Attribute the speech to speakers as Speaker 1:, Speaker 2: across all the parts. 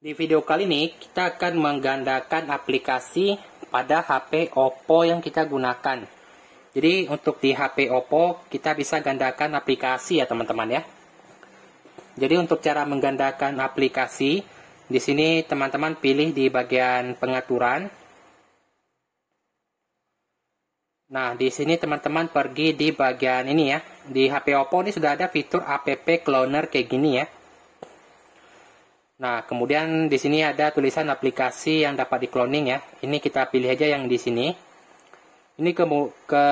Speaker 1: Di video kali ini kita akan menggandakan aplikasi pada HP Oppo yang kita gunakan. Jadi untuk di HP Oppo kita bisa gandakan aplikasi ya teman-teman ya. Jadi untuk cara menggandakan aplikasi di sini teman-teman pilih di bagian pengaturan. Nah, di sini teman-teman pergi di bagian ini ya. Di HP Oppo ini sudah ada fitur app cloner kayak gini ya. Nah, kemudian di sini ada tulisan aplikasi yang dapat dikloning ya. Ini kita pilih aja yang di sini. Ini ke, ke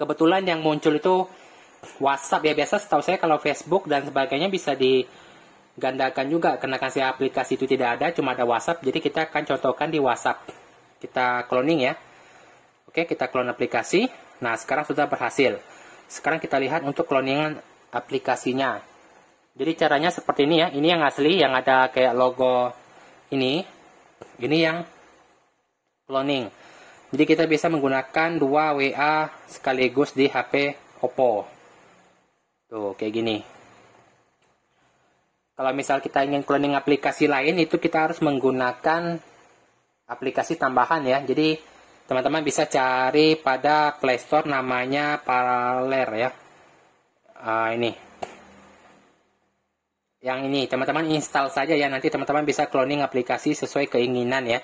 Speaker 1: kebetulan yang muncul itu WhatsApp ya biasa setahu saya kalau Facebook dan sebagainya bisa digandakan juga karena kasih aplikasi itu tidak ada cuma ada WhatsApp jadi kita akan contohkan di WhatsApp kita cloning ya oke kita clone aplikasi nah sekarang sudah berhasil sekarang kita lihat untuk cloningan aplikasinya jadi caranya seperti ini ya. Ini yang asli yang ada kayak logo ini. Ini yang cloning. Jadi kita bisa menggunakan dua WA sekaligus di HP Oppo. Tuh, kayak gini. Kalau misal kita ingin cloning aplikasi lain itu kita harus menggunakan aplikasi tambahan ya. Jadi teman-teman bisa cari pada Play Store namanya Parler ya. Uh, ini yang ini teman-teman install saja ya nanti teman-teman bisa cloning aplikasi sesuai keinginan ya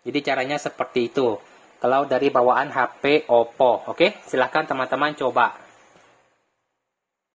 Speaker 1: jadi caranya seperti itu kalau dari bawaan HP Oppo oke silahkan teman-teman coba